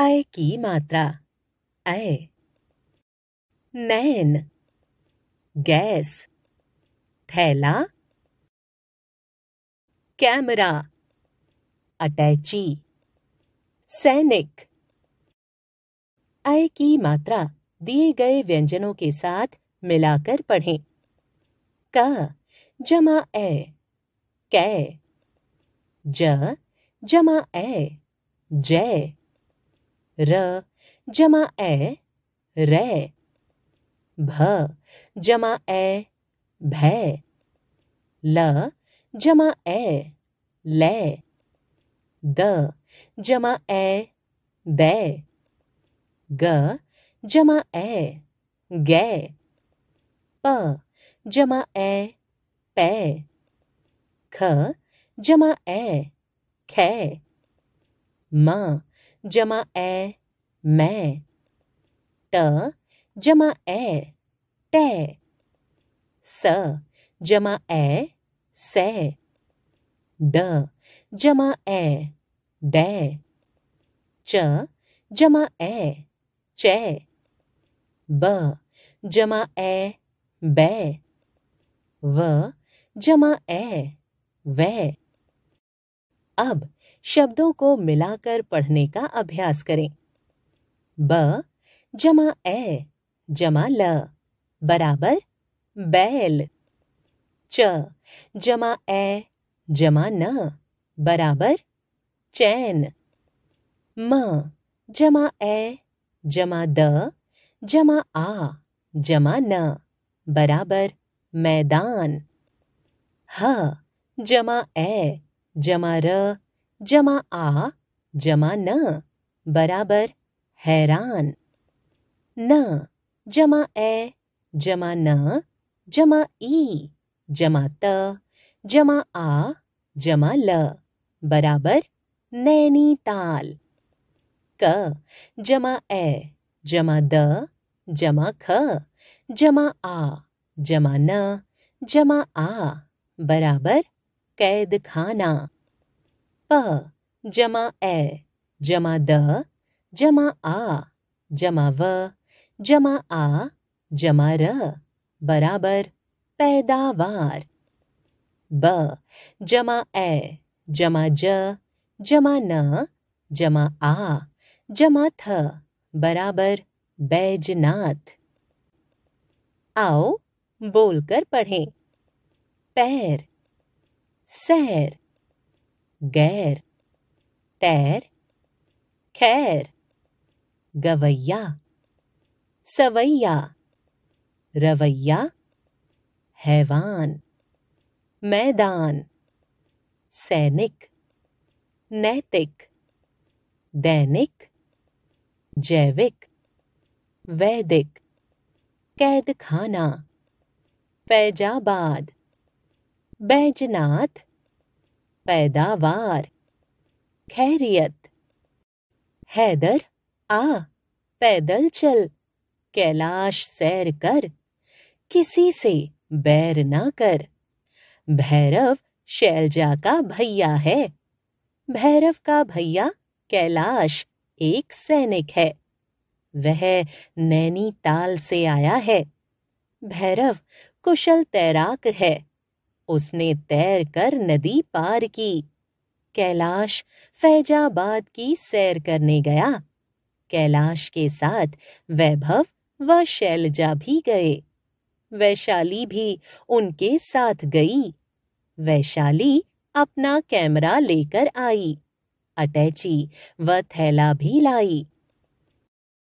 अय की मात्रा अय नैन गैस थैला कैमरा अटैची सैनिक अय की मात्रा दिए गए व्यंजनों के साथ मिलाकर पढ़ें क जमा ए कै ज जमा ए जय र जमा ए रे भ जमा ए भय ल जमा ए ले द जमा ए दै ग जमा ए गे प जमा ए पे ख जमा ए खे म जमा ए मैं ट जमा ए टे स जमा ए से ड जमा ए डे च जमा ए चे ब जमा ए बे व जमा ए वे अब शब्दों को मिलाकर पढ़ने का अभ्यास करें ब जमा ए जमा ल बराबर बैल च जमा ए जमा न बराबर चैन म जमा ए जमा द जमा आ जमा न बराबर मैदान ह जमा ए जमा र जमा आ जमा न बराबर हैरान न जमा ए जमा न जमा ई जमा त जमा आ जमा ल बराबर नैनीताल क जमा ए जमा द जमा ख जमा आ जमा न जमा आ बराबर कैद खाना प जमा ए जमा द जमा आ जमा व जमा आ जमा र बराबर पैदावार ब जमा ए जमा ज जमा न जमा आ जमा थ बराबर बैजनाथ आओ बोलकर पढ़ें पैर सैर गैर तैर खैर गवैया सवैया रवैया हैवान मैदान सैनिक नैतिक दैनिक जैविक वैदिक कैद खाना फैजाबाद बैजनाथ पैदावार खैरियत हैदर आ पैदल चल कैलाश सैर कर किसी से बैर ना कर भैरव शैलजा का भैया है भैरव का भैया कैलाश एक सैनिक है वह नैनीताल से आया है भैरव कुशल तैराक है उसने तैर कर नदी पार की कैलाश फैजाबाद की सैर करने गया कैलाश के साथ वैभव व शैलजा भी गए वैशाली भी उनके साथ गई वैशाली अपना कैमरा लेकर आई अटैची व थैला भी लाई